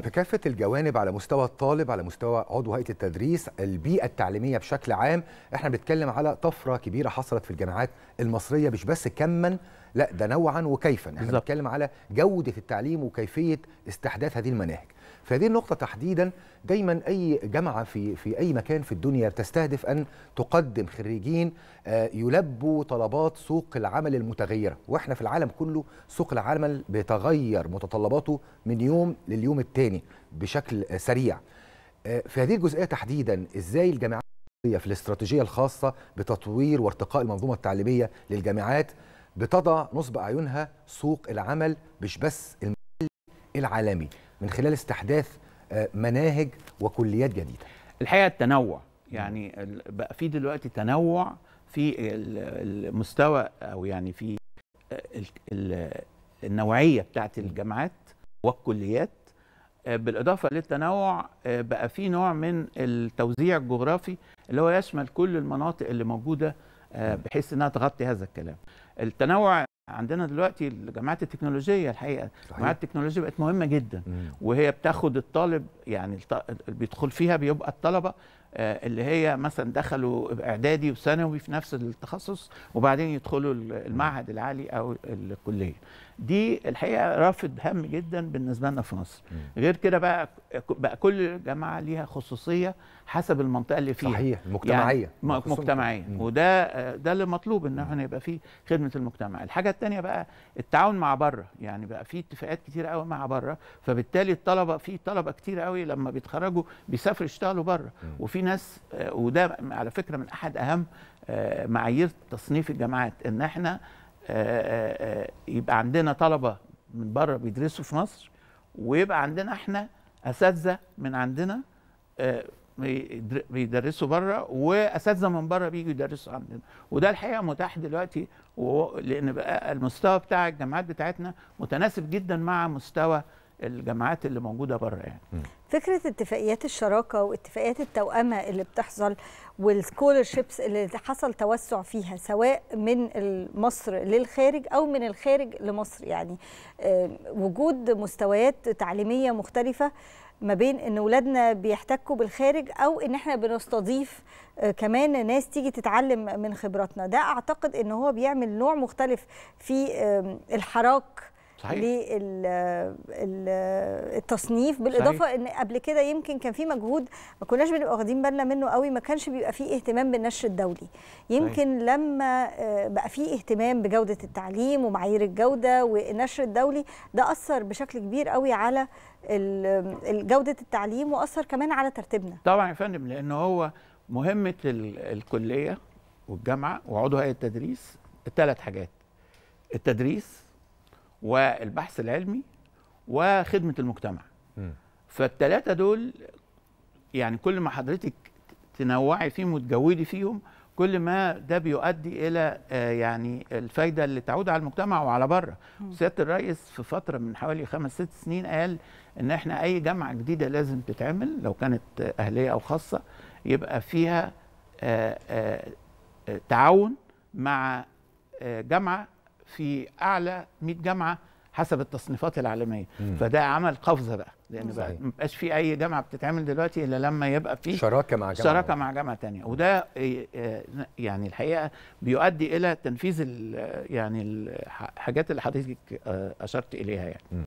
كافة الجوانب على مستوى الطالب على مستوى عضو هيئة التدريس البيئة التعليمية بشكل عام احنا بنتكلم على طفرة كبيرة حصلت في الجامعات المصرية مش بس كما لا ده نوعا وكيفا احنا بنتكلم على جودة التعليم وكيفية استحداث هذه المناهج فهذه النقطة تحديدا دايما أي جامعة في في أي مكان في الدنيا تستهدف أن تقدم خريجين آه، يلبوا طلبات سوق العمل المتغيرة وإحنا في العالم كله سوق العمل بيتغير متطلباته من يوم لليوم الثاني بشكل سريع آه، في هذه الجزئية تحديدا إزاي الجامعات في الاستراتيجية الخاصة بتطوير وارتقاء المنظومة التعليمية للجامعات بتضع نصب أعينها سوق العمل مش بس المحلي العالمي من خلال استحداث آه، مناهج وكليات جديده الحقيقه التنوع يعني بقى في دلوقتي تنوع في المستوى او يعني في آه، النوعيه بتاعت الجامعات والكليات آه، بالاضافه للتنوع بقى في نوع من التوزيع الجغرافي اللي هو يشمل كل المناطق اللي موجوده بحيث انها تغطي هذا الكلام التنوع عندنا دلوقتي الجامعات التكنولوجيا الحقيقه الجامعات التكنولوجيا بقت مهمه جدا مم. وهي بتاخد الطالب يعني بيدخل فيها بيبقى الطلبه آه، اللي هي مثلا دخلوا اعدادي وثانوي في نفس التخصص وبعدين يدخلوا المعهد العالي او الكليه دي الحقيقه رافد هام جدا بالنسبه لنا في مصر غير كده بقى بقى كل جامعه ليها خصوصيه حسب المنطقه اللي فيها صحيح مجتمعيه يعني مجتمعيه وده ده اللي مطلوب ان احنا يبقى في خدمه المجتمع الحاجه الثانيه بقى التعاون مع بره يعني بقى في اتفاقات كتير قوي مع بره فبالتالي الطلبه في طلبه كتير قوي لما بيتخرجوا بيسافروا يشتغلوا بره وفي ناس آه، وده على فكره من احد اهم آه، معايير تصنيف الجامعات ان احنا آه، يبقى عندنا طلبه من بره بيدرسوا في مصر ويبقى عندنا احنا اساتذه من عندنا بيدرسوا بره واساتذه من بره بيجوا يدرسوا عندنا وده الحقيقه متاح دلوقتي لان بقى المستوى بتاع الجامعات بتاعتنا متناسب جدا مع مستوى الجامعات اللي موجوده بره يعني فكره اتفاقيات الشراكه واتفاقيات التوأمه اللي بتحصل والسكولرشيبس اللي حصل توسع فيها سواء من مصر للخارج او من الخارج لمصر يعني آه، وجود مستويات تعليميه مختلفه ما بين ان اولادنا بيحتكوا بالخارج او ان احنا بنستضيف آه، كمان ناس تيجي تتعلم من خبراتنا ده اعتقد ان هو بيعمل نوع مختلف في الحراك صحيح. للتصنيف بالاضافه صحيح. ان قبل كده يمكن كان في مجهود ما كناش بنبقى واخدين بالنا منه قوي ما كانش بيبقى فيه اهتمام بالنشر الدولي يمكن صحيح. لما آه، بقى فيه اهتمام بجوده التعليم ومعايير الجوده والنشر الدولي ده اثر بشكل كبير قوي على جوده التعليم واثر كمان على ترتيبنا طبعا يا فندم لان هو مهمه الكليه والجامعه وعضو هيئه التدريس الثلاث حاجات التدريس والبحث العلمي وخدمه المجتمع فالثلاثه دول يعني كل ما حضرتك تنوعي فيهم وتجودي فيهم كل ما ده بيؤدي الى آه، يعني الفايده اللي تعود على المجتمع وعلى بره سياده الرئيس في فتره من حوالي خمس ست سنين قال ان احنا اي جامعه جديده لازم تتعمل لو كانت اهليه او خاصه يبقى فيها آه، آه، تعاون مع جامعه في اعلى 100 جامعه حسب التصنيفات العالميه مم. فده عمل قفزه بقى لان بقى ما بقاش في اي جامعه بتتعمل دلوقتي الا لما يبقى في شراكه مع جامعه شراكه مع جامعه ثانيه وده إيه، إيه، يعني الحقيقه بيؤدي الى تنفيذ يعني الحاجات اللي حضرتك اشرت اليها يعني مم.